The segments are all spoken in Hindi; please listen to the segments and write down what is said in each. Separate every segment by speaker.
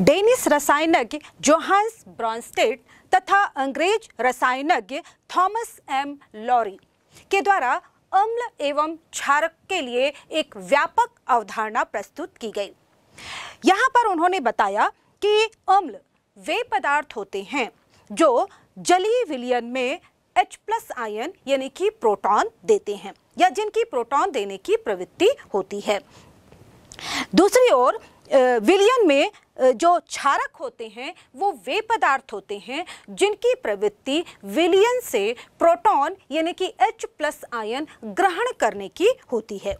Speaker 1: डेनिस रसायनज्ञ जोहान्स ब्रॉन्स्टेड तथा अंग्रेज रसायनज्ञ थॉमस एम लॉरी के द्वारा अम्ल एवं क्षारक के लिए एक व्यापक अवधारणा प्रस्तुत की गई यहाँ पर उन्होंने बताया कि अम्ल वे पदार्थ होते हैं जो जलीय विलयन में H प्लस आयन यानी कि प्रोटॉन देते हैं या जिनकी प्रोटॉन देने की प्रवृत्ति होती है दूसरी ओर विलयन में जो क्षारक होते हैं वो वे पदार्थ होते हैं जिनकी प्रवृत्ति विलियन से प्रोटॉन यानी कि H प्लस आयन ग्रहण करने की होती है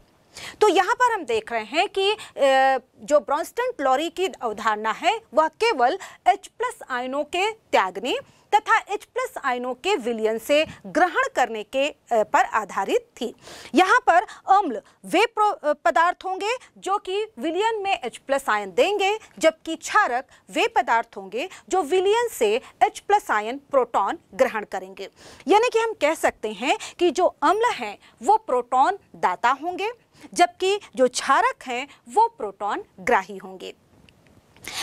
Speaker 1: तो यहाँ पर हम देख रहे हैं कि जो ब्रॉन्स्टन क्लोरी की अवधारणा है वह केवल H प्लस आयनों के त्यागने तथा H प्लस आयनों के विलियन से ग्रहण करने के पर आधारित थी यहाँ पर अम्ल वे पदार्थ होंगे जो कि विलियन में एच प्लस आयन देंगे जबकि क्षारक वे पदार्थ होंगे जो विलियन से एच प्लस आयन प्रोटॉन ग्रहण करेंगे यानी कि हम कह सकते हैं कि जो अम्ल हैं वो प्रोटॉन दाता होंगे जबकि जो क्षारक हैं वो प्रोटॉन ग्राही होंगे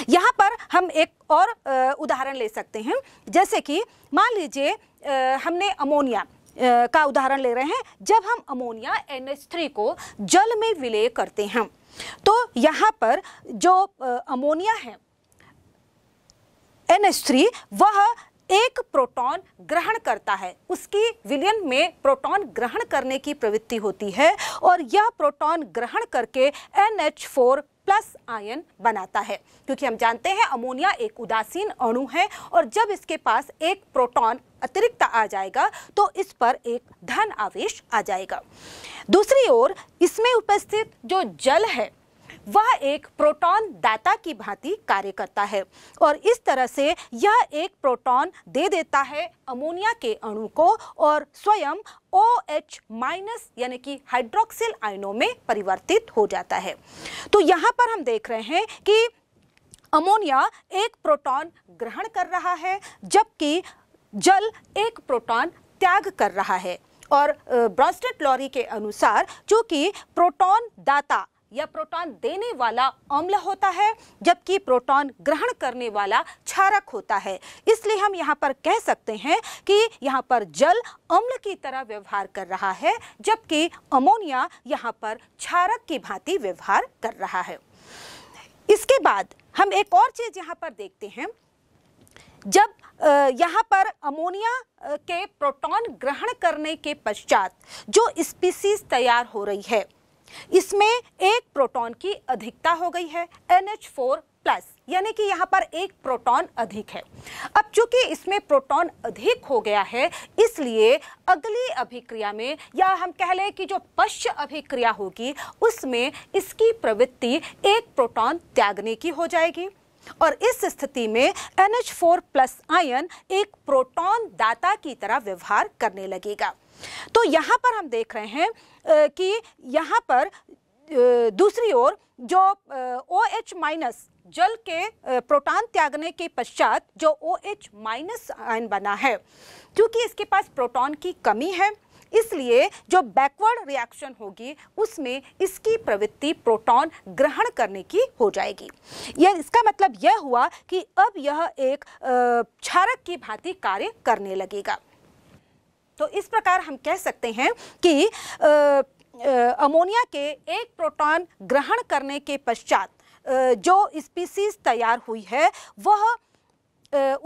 Speaker 1: यहाँ पर हम एक और उदाहरण ले सकते हैं जैसे कि मान लीजिए हमने अमोनिया का उदाहरण ले रहे हैं जब हम अमोनिया एन को जल में विलय करते हैं तो यहाँ पर जो अमोनिया है एन वह एक प्रोटॉन ग्रहण करता है उसकी विलयन में प्रोटॉन ग्रहण करने की प्रवृत्ति होती है और यह प्रोटॉन ग्रहण करके NH4 प्लस आयन बनाता है क्योंकि हम जानते हैं अमोनिया एक उदासीन अणु है और जब इसके पास एक प्रोटॉन अतिरिक्त आ जाएगा तो इस पर एक धन आवेश आ जाएगा दूसरी ओर इसमें उपस्थित जो जल है वह एक प्रोटॉन दाता की भांति कार्य करता है और इस तरह से यह एक प्रोटॉन दे देता है अमोनिया के अणु को और स्वयं ओ एच माइनस यानी कि हाइड्रोक्सिल आयनों में परिवर्तित हो जाता है तो यहाँ पर हम देख रहे हैं कि अमोनिया एक प्रोटॉन ग्रहण कर रहा है जबकि जल एक प्रोटॉन त्याग कर रहा है और ब्रॉन्स्टेट लॉरी के अनुसार कि प्रोटॉन दाता या प्रोटॉन देने वाला अम्ल होता है जबकि प्रोटॉन ग्रहण करने वाला क्षारक होता है इसलिए हम यहाँ पर कह सकते हैं कि यहाँ पर जल अम्ल की तरह व्यवहार कर रहा है जबकि अमोनिया यहाँ पर क्षारक की भांति व्यवहार कर रहा है इसके बाद हम एक और चीज़ यहाँ पर देखते हैं जब यहाँ पर अमोनिया के प्रोटॉन ग्रहण करने के पश्चात जो स्पीसीज तैयार हो रही है इसमें एक प्रोटॉन की अधिकता हो गई है NH4 प्लस यानी कि यहाँ पर एक प्रोटॉन अधिक है अब चूंकि इसमें प्रोटॉन अधिक हो गया है इसलिए अगली अभिक्रिया में या हम कह लें कि जो पश्च अभिक्रिया होगी उसमें इसकी प्रवृत्ति एक प्रोटॉन त्यागने की हो जाएगी और इस स्थिति में NH4 प्लस आयन एक प्रोटॉन दाता की तरह व्यवहार करने लगेगा तो यहाँ पर हम देख रहे हैं कि यहाँ पर दूसरी ओर जो ओ एच माइनस जल के प्रोटॉन त्यागने के पश्चात जो ओ एच माइनस आयन बना है क्योंकि इसके पास प्रोटॉन की कमी है इसलिए जो बैकवर्ड रिएक्शन होगी उसमें इसकी प्रवृत्ति प्रोटॉन ग्रहण करने की हो जाएगी यह इसका मतलब यह हुआ कि अब यह एक क्षारक की भांति कार्य करने लगेगा तो इस प्रकार हम कह सकते हैं कि आ, अमोनिया के एक प्रोटॉन ग्रहण करने के पश्चात जो स्पीसीज तैयार हुई है वह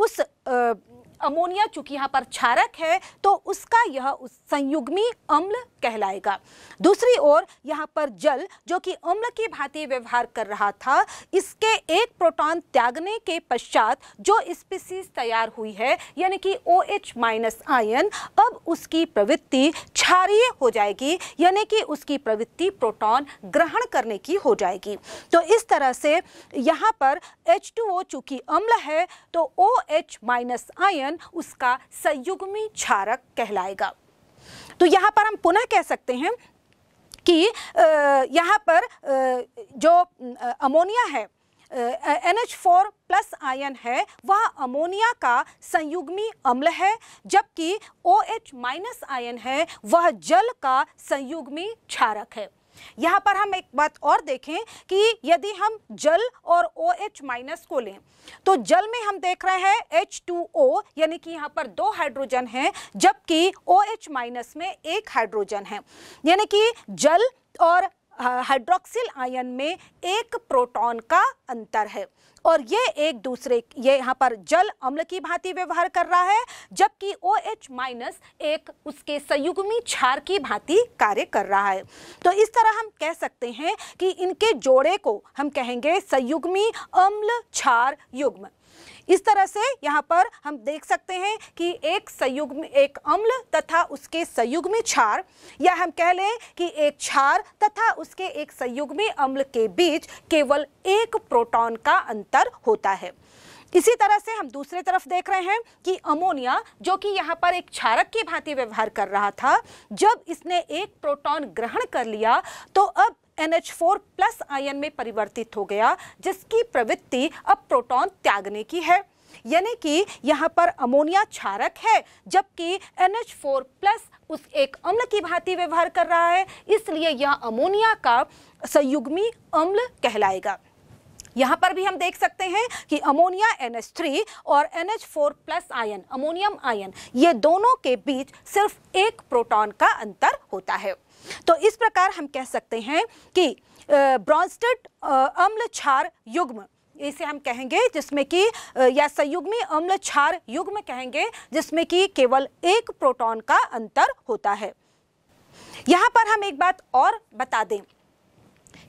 Speaker 1: उस अमोनिया चूँकि यहाँ पर क्षारक है तो उसका यह उस संयुग्मी अम्ल कहलाएगा दूसरी ओर यहाँ पर जल जो कि उम्र की भांति व्यवहार कर रहा था इसके एक प्रोटॉन त्यागने के पश्चात जो स्पीसीज तैयार हुई है यानी कि ओ एच माइनस आयन अब उसकी प्रवृत्ति क्षारिय हो जाएगी यानी कि उसकी प्रवृत्ति प्रोटॉन ग्रहण करने की हो जाएगी तो इस तरह से यहाँ पर एच टू ओ चूंकि अम्ल है तो ओ एच माइनस आयन उसका संयुग्मी क्षारक कहलाएगा तो यहाँ पर हम पुनः कह सकते हैं कि यहाँ पर जो अमोनिया है N H four plus ion है वह अमोनिया का संयुग्मी अम्ल है जबकि ओ एच माइनस आयन है वह जल का संयुग्मी क्षारक है यहाँ पर हम एक बात और देखें कि यदि हम जल और ओ एच माइनस को लें तो जल में हम देख रहे हैं एच टू ओ यानी कि यहाँ पर दो हाइड्रोजन हैं जबकि ओ एच माइनस में एक हाइड्रोजन है यानी कि जल और हाइड्रोक्सिल आयन में एक प्रोटॉन का अंतर है और ये एक दूसरे ये यहाँ पर जल अम्ल की भांति व्यवहार कर रहा है जबकि ओ एच माइनस एक उसके संयुग्मी क्षार की भांति कार्य कर रहा है तो इस तरह हम कह सकते हैं कि इनके जोड़े को हम कहेंगे संयुग्मी अम्ल क्षार युग्म इस तरह से यहाँ पर हम देख सकते हैं कि एक संयुग में एक अम्ल तथा उसके संयुग में क्षार या हम कह लें कि एक क्षार तथा उसके एक संयुग में अम्ल के बीच केवल एक प्रोटॉन का अंतर होता है इसी तरह से हम दूसरे तरफ देख रहे हैं कि अमोनिया जो कि यहाँ पर एक क्षारक की भांति व्यवहार कर रहा था जब इसने एक प्रोटॉन ग्रहण कर लिया तो अब NH4 प्लस आयन में परिवर्तित हो गया जिसकी प्रवृत्ति अब प्रोटॉन त्यागने की है यानी कि यहाँ पर अमोनिया क्षारक है जबकि NH4 प्लस उस एक अम्ल की भांति व्यवहार कर रहा है इसलिए यह अमोनिया का संयुग्मी अम्ल कहलाएगा यहाँ पर भी हम देख सकते हैं कि अमोनिया NH3 और NH4 plus ion ammonium ion ये दोनों के बीच सिर्फ एक प्रोटॉन का अंतर होता है तो इस प्रकार हम कह सकते हैं कि ब्रॉन्स्टेड अम्ल क्षार युग्म इसे हम कहेंगे जिसमें कि या संयुग्मी अम्ल क्षार युग्म कहेंगे जिसमें कि केवल एक प्रोटॉन का अंतर होता है यहां पर हम एक बात और बता दें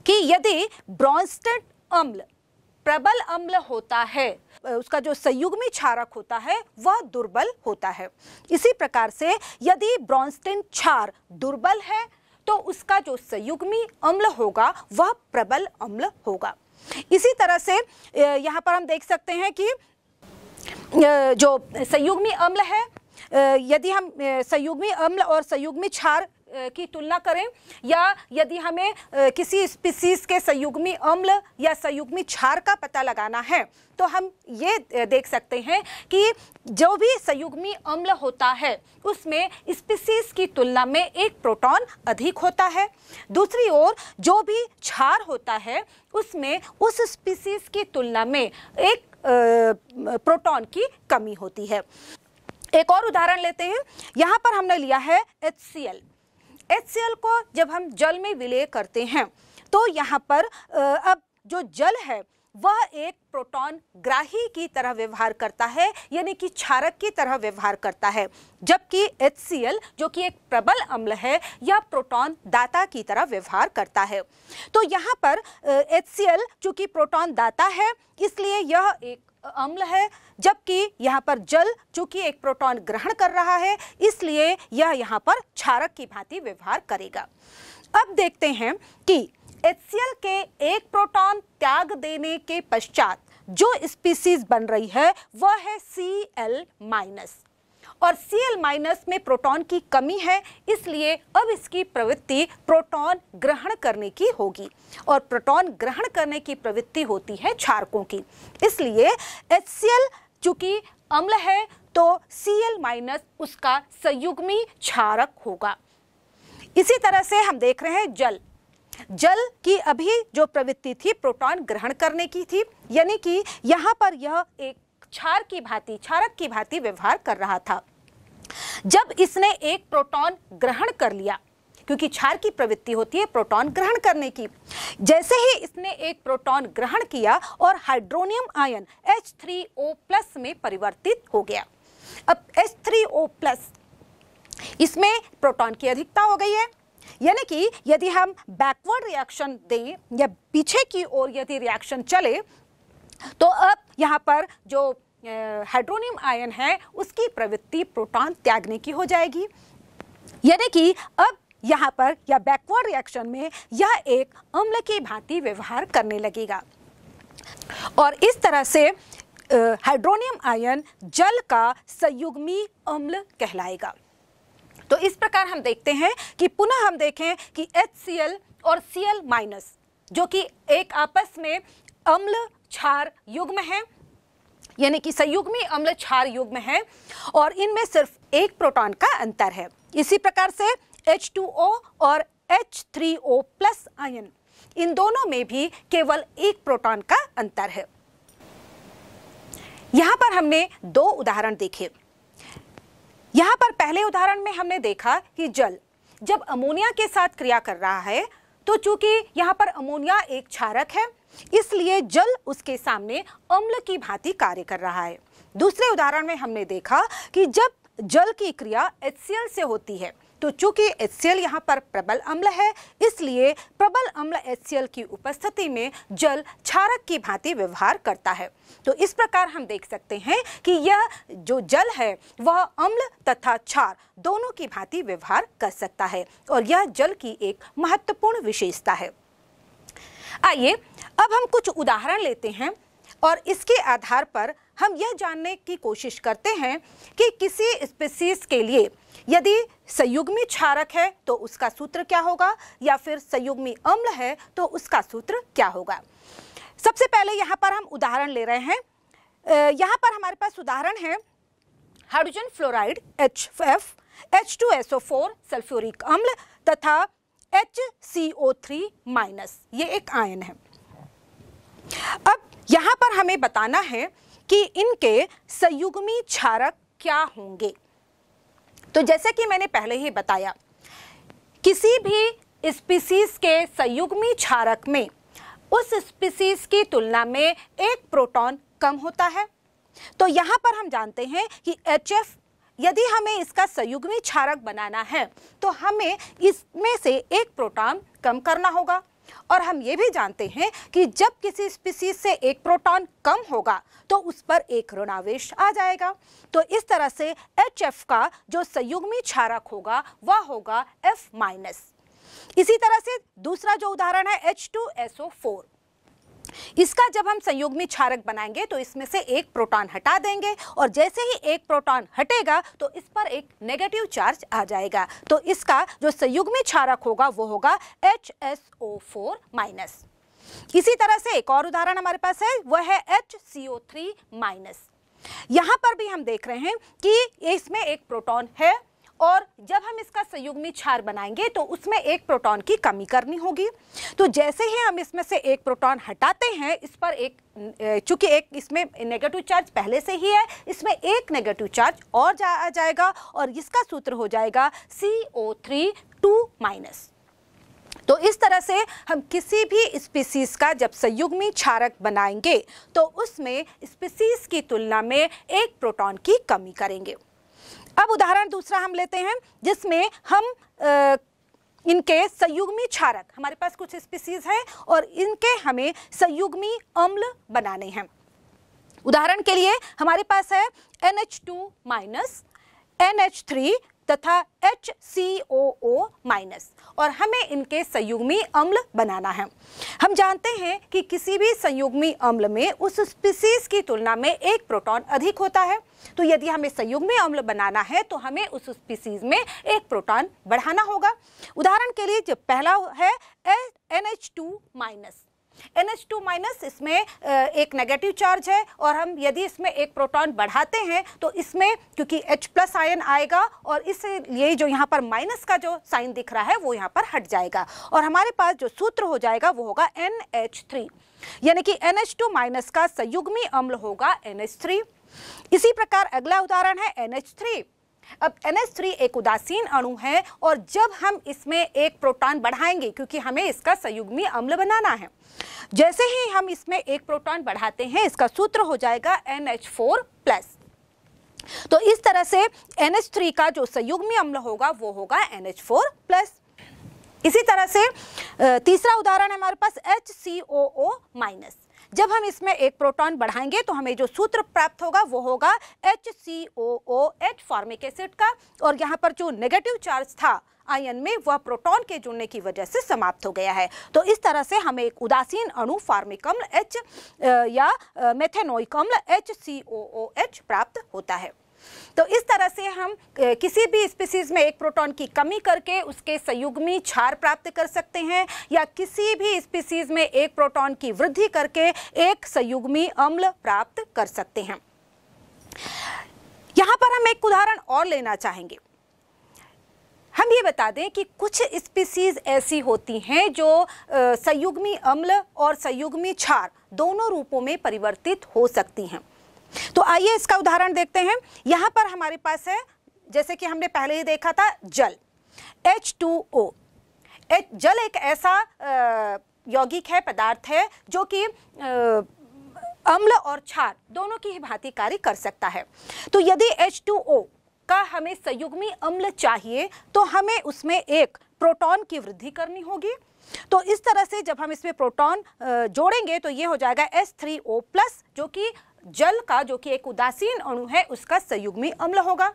Speaker 1: कि यदि ब्रॉन्स्टेड अम्ल प्रबल अम्ल होता है उसका जो संयुग्मी क्षारक होता है वह दुर्बल होता है इसी प्रकार से यदि ब्रॉन्स्टेन क्षार दुर्बल है तो उसका जो संयुग्मी अम्ल होगा वह प्रबल अम्ल होगा इसी तरह से यहाँ पर हम देख सकते हैं कि जो संयुग्मी अम्ल है यदि हम संयुग्मी अम्ल और संयुग्मी क्षार की तुलना करें या यदि हमें किसी स्पीसीज के संयुग्मी अम्ल या संयुग्मी क्षार का पता लगाना है तो हम ये देख सकते हैं कि जो भी संयुग्मी अम्ल होता है उसमें स्पीसीज की तुलना में एक प्रोटॉन अधिक होता है दूसरी ओर जो भी क्षार होता है उसमें उस स्पीसीज की तुलना में एक प्रोटॉन की कमी होती है एक और उदाहरण लेते हैं यहाँ पर हमने लिया है एच एच को जब हम जल में विलय करते हैं तो यहाँ पर अब जो जल है वह एक प्रोटॉन ग्राही की तरह व्यवहार करता है यानी कि क्षारक की तरह व्यवहार करता है जबकि एच जो कि एक प्रबल अम्ल है यह प्रोटॉन दाता की तरह व्यवहार करता है तो यहाँ पर HCl चूंकि प्रोटॉन दाता है इसलिए यह एक अम्ल है जबकि यहाँ पर जल चूंकि एक प्रोटॉन ग्रहण कर रहा है इसलिए यह यहाँ पर क्षारक की भांति व्यवहार करेगा अब देखते हैं कि HCl के एक प्रोटॉन त्याग देने के पश्चात जो स्पीसीज बन रही है वह है Cl माइनस और Cl माइनस में प्रोटॉन की कमी है इसलिए अब इसकी प्रवृत्ति प्रोटॉन ग्रहण करने की होगी और प्रोटॉन ग्रहण करने की प्रवृत्ति होती है क्षारकों की इसलिए HCl चूंकि अम्ल है तो Cl माइनस उसका संयुग्मी क्षारक होगा इसी तरह से हम देख रहे हैं जल जल की अभी जो प्रवृत्ति थी प्रोटॉन ग्रहण करने की थी यानी कि यहां पर यह एक क्षार की भांति क्षारक की भांति व्यवहार कर रहा था जब इसने एक प्रोटॉन ग्रहण कर लिया क्योंकि क्षार की प्रवृत्ति होती है प्रोटॉन ग्रहण करने की जैसे ही इसने एक प्रोटॉन ग्रहण किया और हाइड्रोनियम आयन H3O में परिवर्तित हो गया अब H3O इसमें प्रोटॉन की अधिकता हो गई है यानी कि यदि हम बैकवर्ड रिएक्शन दें या पीछे की ओर यदि रिएक्शन चले तो अब यहाँ पर जो हाइड्रोनियम आयन है उसकी प्रवृत्ति प्रोटॉन त्यागने की हो जाएगी यानी कि अब यहाँ पर या बैकवर्ड रिएक्शन में यह एक अम्ल की भांति व्यवहार करने लगेगा और इस तरह से हाइड्रोनियम आयन जल का संयुग्मी अम्ल कहलाएगा तो इस प्रकार हम देखते हैं कि पुनः हम देखें कि HCl और Cl माइनस जो कि एक आपस में अम्ल क्षार युग्म है यानी कि संयुग्मी अम्ल क्षार युग्म है और इनमें सिर्फ एक प्रोटॉन का अंतर है इसी प्रकार से H2O और H3O प्लस आयन इन दोनों में भी केवल एक प्रोटॉन का अंतर है यहां पर हमने दो उदाहरण देखे यहां पर पहले उदाहरण में हमने देखा कि जल जब अमोनिया के साथ क्रिया कर रहा है तो चूंकि यहां पर अमोनिया एक क्षारक है इसलिए जल उसके सामने अम्ल की भांति कार्य कर रहा है दूसरे उदाहरण में हमने देखा कि जब जल की क्रिया एच से होती है तो चूंकि एच सी यहाँ पर प्रबल अम्ल है इसलिए प्रबल अम्ल एच की उपस्थिति में जल क्षारक की भांति व्यवहार करता है तो इस प्रकार हम देख सकते हैं कि यह जो जल है वह अम्ल तथा क्षार दोनों की भांति व्यवहार कर सकता है और यह जल की एक महत्वपूर्ण विशेषता है आइए अब हम कुछ उदाहरण लेते हैं और इसके आधार पर हम यह जानने की कोशिश करते हैं कि किसी स्पीसीज के लिए यदि संयुग्मी क्षारक है तो उसका सूत्र क्या होगा या फिर संयुग्मी अम्ल है तो उसका सूत्र क्या होगा सबसे पहले यहाँ पर हम उदाहरण ले रहे हैं यहाँ पर हमारे पास उदाहरण है hydrogen fluoride H F H two S O four sulphuric अम्ल तथा H C O three minus ये एक आयन है अब यहाँ पर हमें बताना है कि इनके संयुग्मी क्षारक क्या होंगे तो जैसा कि मैंने पहले ही बताया किसी भी स्पीसीज के संयुग्मी क्षारक में उस स्पीसीज की तुलना में एक प्रोटॉन कम होता है तो यहाँ पर हम जानते हैं कि एच यदि हमें इसका संयुग्मी क्षारक बनाना है तो हमें इसमें से एक प्रोटॉन कम करना होगा और हम ये भी जानते हैं कि जब किसी स्पीसीज से एक प्रोटॉन कम होगा तो उस पर एक ऋणावेश आ जाएगा तो इस तरह से एच का जो संयुग्मी क्षारक होगा वह होगा एफ माइनस इसी तरह से दूसरा जो उदाहरण है H two S O four इसका जब हम संयोग में क्षारक बनाएंगे तो इसमें से एक प्रोटॉन हटा देंगे और जैसे ही एक प्रोटॉन हटेगा तो इस पर एक नेगेटिव चार्ज आ जाएगा तो इसका जो संयुग्मी में क्षारक होगा वो होगा H S O four minus इसी तरह से एक और उदाहरण हमारे पास है वह है H C O three minus यहां पर भी हम देख रहे हैं कि इसमें एक प्रोटॉन है और जब हम इसका संयुग्मी क्षार बनाएंगे तो उसमें एक प्रोटॉन की कमी करनी होगी तो जैसे ही हम इसमें से एक प्रोटॉन हटाते हैं इस पर एक चूंकि एक इसमें नेगेटिव चार्ज पहले से ही है इसमें एक नेगेटिव चार्ज और जा, आ जाएगा और इसका सूत्र हो जाएगा C O three two minus तो इस तरह से हम किसी भी स्पीसीज का जब संयुग्मी क्षारक बनाएंगे तो उसमें स्पीसीज की तुलना में एक प्रोटॉन की कमी करेंगे अब उदाहरण दूसरा हम लेते हैं जिसमें हम आ, इनके संयुग्मी क्षारक हमारे पास कुछ स्पीसीज हैं और इनके हमें संयुग्मी अम्ल बनाने हैं उदाहरण के लिए हमारे पास है N H two minus N H three तथा H C O O minus और हमें इनके संयुग्मी अम्ल बनाना है हम जानते हैं कि किसी भी संयुग्मी अम्ल में उस स्पीसीज की तुलना में एक प्रोटॉन अधिक होता है तो यदि हमें संयुग्मी अम्ल बनाना है तो हमें उस स्पीसीज में एक प्रोटॉन बढ़ाना होगा उदाहरण के लिए जो पहला है N H two minus two minus इसमें एक नेगेटिव चार्ज है और हम यदि इसमें एक प्रोटॉन बढ़ाते हैं तो इसमें क्योंकि एच प्लस आयन आएगा और इसलिए जो यहाँ पर माइनस का जो साइन दिख रहा है वो यहाँ पर हट जाएगा और हमारे पास जो सूत्र हो जाएगा वो होगा थ्री यानी कि टू माइनस का संयुग्मी अम्ल होगा थ्री इसी प्रकार अगला उदाहरण है थ्री अब थ्री एक उदासीन अणु है और जब हम इसमें एक प्रोटॉन बढ़ाएंगे क्योंकि हमें इसका संयुग्मी अम्ल बनाना है जैसे ही हम इसमें एक प्रोटॉन बढ़ाते हैं इसका सूत्र हो जाएगा NH4 प्लस तो इस तरह से थ्री का जो संयुग्मी अम्ल होगा वो होगा NH4 प्लस इसी तरह से तीसरा उदाहरण हमारे पास HCOO माइनस जब हम इसमें एक प्रोटॉन बढ़ाएंगे तो हमें जो सूत्र प्राप्त होगा वो होगा H C O O H formic acid का और यहाँ पर जो नेगेटिव चार्ज था आयन में वह प्रोटॉन के जुड़ने की वजह से समाप्त हो गया है तो इस तरह से हमें एक उदासीन अणु फार्मिक अम्ल एच या मेथेनोइक अम्ल H C O O H प्राप्त होता है तो इस तरह से हम किसी भी स्पीसीज में एक प्रोटॉन की कमी करके उसके संयुग्मी क्षार प्राप्त कर सकते हैं या किसी भी स्पीसीज में एक प्रोटॉन की वृद्धि करके एक संयुग्मी अम्ल प्राप्त कर सकते हैं यहां पर हम एक उदाहरण और लेना चाहेंगे हम ये बता दें कि कुछ स्पीसीज ऐसी होती हैं जो संयुग्मी अम्ल और संयुग्मी क्षार दोनों रूपों में परिवर्तित हो सकती हैं तो आइए इसका उदाहरण देखते हैं यहां पर हमारे पास है जैसे कि हमने पहले ही देखा था जल एच टू ओ जल एक ऐसा यौगिक है पदार्थ है जो कि अम्ल और क्षार दोनों की ही भांति कार्य कर सकता है तो यदि H2O का हमें संयुग्मी अम्ल चाहिए तो हमें उसमें एक प्रोटॉन की वृद्धि करनी होगी तो इस तरह से जब हम इसमें प्रोटॉन जोड़ेंगे तो ये हो जाएगा ओ प्लस जो कि जल का जो कि एक उदासीन अणु है उसका संयुग्मी अम्ल होगा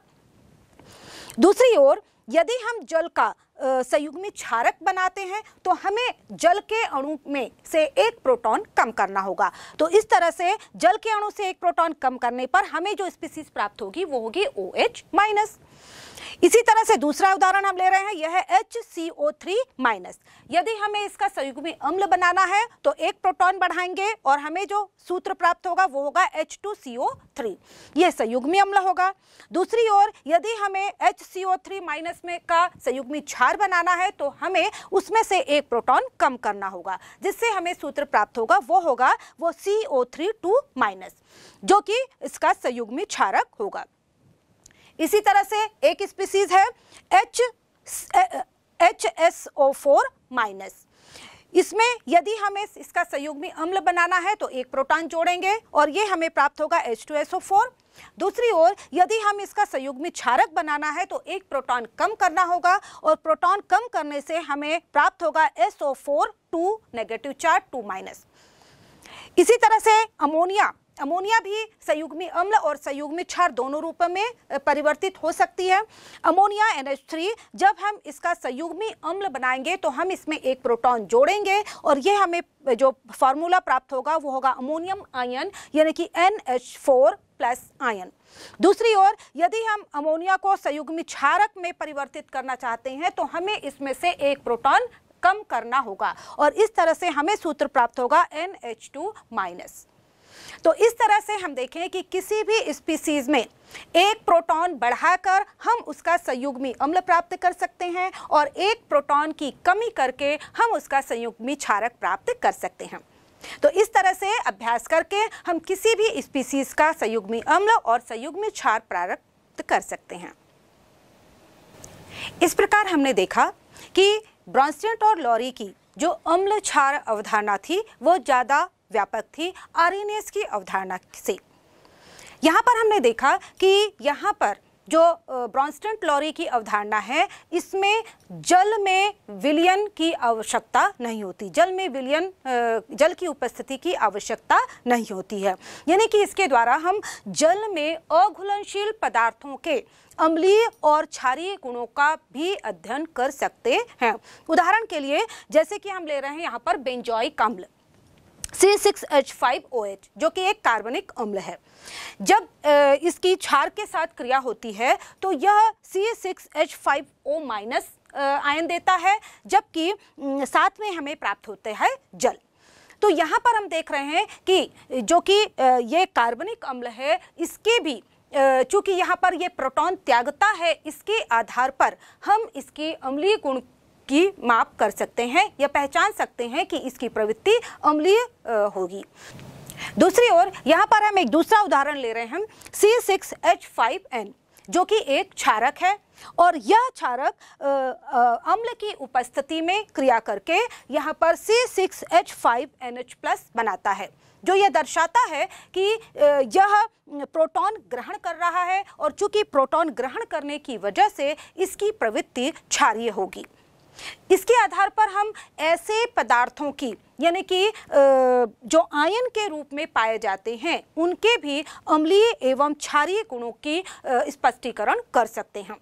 Speaker 1: दूसरी ओर यदि हम जल का संयुग्मी क्षारक बनाते हैं तो हमें जल के अणु में से एक प्रोटॉन कम करना होगा तो इस तरह से जल के अणु से एक प्रोटॉन कम करने पर हमें जो स्पीसीज प्राप्त होगी वो होगी ओ एच माइनस इसी तरह से दूसरा उदाहरण हम ले रहे हैं यह है H C O three minus यदि हमें इसका संयुग्मी अम्ल बनाना है तो एक प्रोटॉन बढ़ाएंगे और हमें जो सूत्र प्राप्त होगा वो होगा H two C O three यह संयुग्मी अम्ल होगा दूसरी ओर यदि हमें H C O three minus में का संयुग्मी छा आधार बनाना है तो हमें उसमें से एक प्रोटॉन कम करना होगा जिससे हमें सूत्र प्राप्त होगा वो होगा वो C O three two minus जो कि इसका संयुग्मी क्षारक होगा इसी तरह से एक स्पीसीज है H H S O four minus इसमें यदि हमें इसका संयुग्मी अम्ल बनाना है तो एक प्रोटॉन जोड़ेंगे और ये हमें प्राप्त होगा H two S O four दूसरी ओर यदि हम इसका संयुग्मी क्षारक बनाना है तो एक प्रोटॉन कम करना होगा और प्रोटॉन कम करने से हमें प्राप्त होगा S O four two negative चार टू माइनस इसी तरह से अमोनिया अमोनिया भी संयुग्मी अम्ल और संयुग्मी क्षार दोनों रूप में परिवर्तित हो सकती है अमोनिया NH3 जब हम इसका संयुग्मी अम्ल बनाएंगे तो हम इसमें एक प्रोटॉन जोड़ेंगे और ये हमें जो फार्मूला प्राप्त होगा वो होगा अमोनियम आयन यानी कि N H four plus ion दूसरी ओर यदि हम अमोनिया को संयुग्मी क्षारक में परिवर्तित करना चाहते हैं तो हमें इसमें से एक प्रोटॉन कम करना होगा और इस तरह से हमें सूत्र प्राप्त होगा एन एच टू माइनस तो इस तरह से हम देखें कि किसी भी स्पीसीज में एक प्रोटॉन बढ़ाकर हम उसका संयुग्मी अम्ल प्राप्त कर सकते हैं और एक प्रोटॉन की कमी करके हम उसका संयुग्मी क्षारक प्राप्त कर सकते हैं तो इस तरह से अभ्यास करके हम किसी भी स्पीसीज का संयुग्मी अम्ल और संयुग्मी क्षार प्रारप्त कर सकते हैं इस प्रकार हमने देखा कि ब्रॉन्सेंट और लॉरी की जो अम्ल क्षार अवधारणा थी वो ज़्यादा व्यापक थी आर की अवधारणा से यहाँ पर हमने देखा कि यहाँ पर जो ब्रॉन्स्टन लॉरी की अवधारणा है इसमें जल में विलियन की आवश्यकता नहीं होती जल में विलियन जल की उपस्थिति की आवश्यकता नहीं होती है यानी कि इसके द्वारा हम जल में अघुलनशील पदार्थों के अम्लीय और क्षारीय गुणों का भी अध्ययन कर सकते हैं उदाहरण के लिए जैसे कि हम ले रहे हैं यहाँ पर बेंजॉय अम्ल C6H5OH जो कि एक कार्बनिक अम्ल है जब इसकी क्षार के साथ क्रिया होती है तो यह C6H5O माइनस आयन देता है जबकि साथ में हमें प्राप्त होते हैं जल तो यहाँ पर हम देख रहे हैं कि जो कि ये कार्बनिक अम्ल है इसके भी चूंकि यहाँ पर ये प्रोटॉन त्यागता है इसके आधार पर हम इसके अम्लीय गुण की माप कर सकते हैं या पहचान सकते हैं कि इसकी प्रवृत्ति अम्लीय होगी दूसरी ओर यहाँ पर हम एक दूसरा उदाहरण ले रहे हैं C six H five N जो कि एक क्षारक है और यह क्षारक अम्ल की उपस्थिति में क्रिया करके यहाँ पर C six H five N H plus बनाता है जो यह दर्शाता है कि यह प्रोटॉन ग्रहण कर रहा है और चूंकि प्रोटॉन ग्रहण करने की वजह से इसकी प्रवृत्ति क्षारीय होगी इसके आधार पर हम ऐसे पदार्थों की यानी कि जो आयन के रूप में पाए जाते हैं उनके भी अम्लीय एवं क्षारीय गुणों की स्पष्टीकरण कर सकते हैं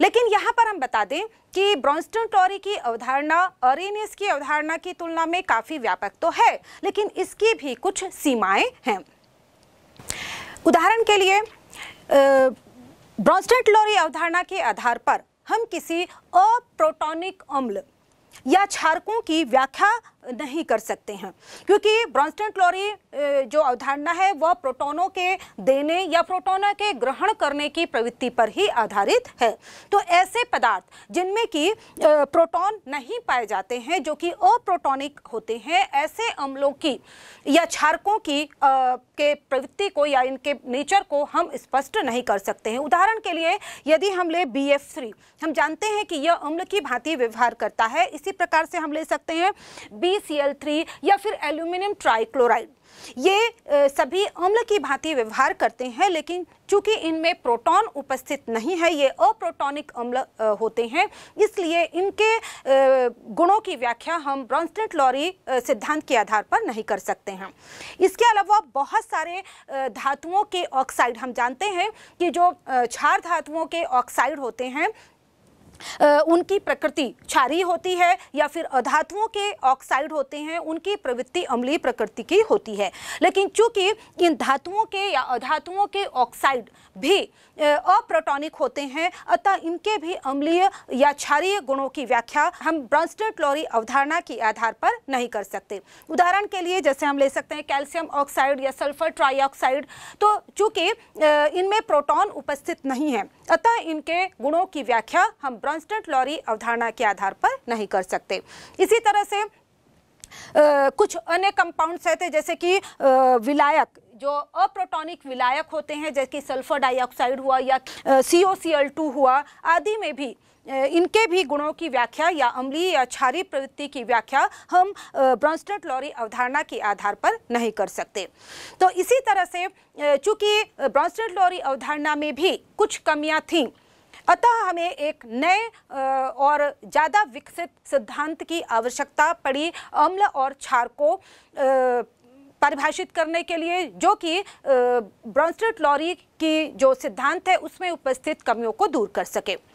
Speaker 1: लेकिन यहाँ पर हम बता दें कि ब्रॉन्स्टन टॉरी की अवधारणा अरेनियस की अवधारणा की तुलना में काफ़ी व्यापक तो है लेकिन इसकी भी कुछ सीमाएं हैं उदाहरण के लिए ब्रॉन्स्टन टॉरी अवधारणा के आधार पर हम किसी अप्रोटोनिक अम्ल या क्षारकों की व्याख्या नहीं कर सकते हैं क्योंकि ब्रॉन्स्टन क्लोरी जो अवधारणा है वह प्रोटोनों के देने या प्रोटोनों के ग्रहण करने की प्रवृत्ति पर ही आधारित है तो ऐसे पदार्थ जिनमें कि प्रोटॉन नहीं पाए जाते हैं जो कि अप्रोटोनिक होते हैं ऐसे अम्लों की या क्षारकों की आ, के प्रवृत्ति को या इनके नेचर को हम स्पष्ट नहीं कर सकते हैं उदाहरण के लिए यदि हम ले बी एफ थ्री हम जानते हैं कि यह अम्ल की भांति व्यवहार करता है इसी प्रकार से हम ले सकते हैं बी CCl3 या फिर एल्यूमिनियम ट्राइक्लोराइड ये सभी अम्ल की भांति व्यवहार करते हैं लेकिन चूंकि इनमें प्रोटॉन उपस्थित नहीं है ये अप्रोटोनिक अम्ल होते हैं इसलिए इनके गुणों की व्याख्या हम ब्रॉन्स्टेंट लॉरी सिद्धांत के आधार पर नहीं कर सकते हैं इसके अलावा बहुत सारे धातुओं के ऑक्साइड हम जानते हैं कि जो क्षार धातुओं के ऑक्साइड होते हैं उनकी प्रकृति क्षारी होती है या फिर अधातुओं के ऑक्साइड होते हैं उनकी प्रवृत्ति अम्लीय प्रकृति की होती है लेकिन चूंकि इन धातुओं के या अधातुओं के ऑक्साइड भी अप्रोटोनिक होते हैं अतः इनके भी अम्लीय या क्षारीय गुणों की व्याख्या हम ब्रॉन्स्टेड क्लोरी अवधारणा के आधार पर नहीं कर सकते उदाहरण के लिए जैसे हम ले सकते हैं कैल्शियम ऑक्साइड या सल्फर ट्राईऑक्साइड तो चूंकि इनमें प्रोटॉन उपस्थित नहीं है अतः इनके गुणों की व्याख्या हम ब्रॉन्स्टेड कांस्टेंट लॉरी अवधारणा के आधार पर नहीं कर सकते इसी तरह से आ, कुछ अन्य कंपाउंड्स रहते जैसे कि आ, विलायक जो अप्रोटोनिक विलायक होते हैं जैसे कि सल्फर डाइऑक्साइड हुआ या सी ओ सी एल टू हुआ आदि में भी इनके भी गुणों की व्याख्या या अम्लीय या क्षारी प्रवृत्ति की व्याख्या हम ब्रॉन्स्टर्ट लॉरी अवधारणा के आधार पर नहीं कर सकते तो इसी तरह से चूंकि ब्रॉन्स्टर्ट लॉरी अवधारणा में भी कुछ कमियां थीं अतः हमें एक नए और ज़्यादा विकसित सिद्धांत की आवश्यकता पड़ी अम्ल और क्षार को परिभाषित करने के लिए जो कि ब्रॉन्स्टेट लॉरी की जो सिद्धांत है उसमें उपस्थित कमियों को दूर कर सके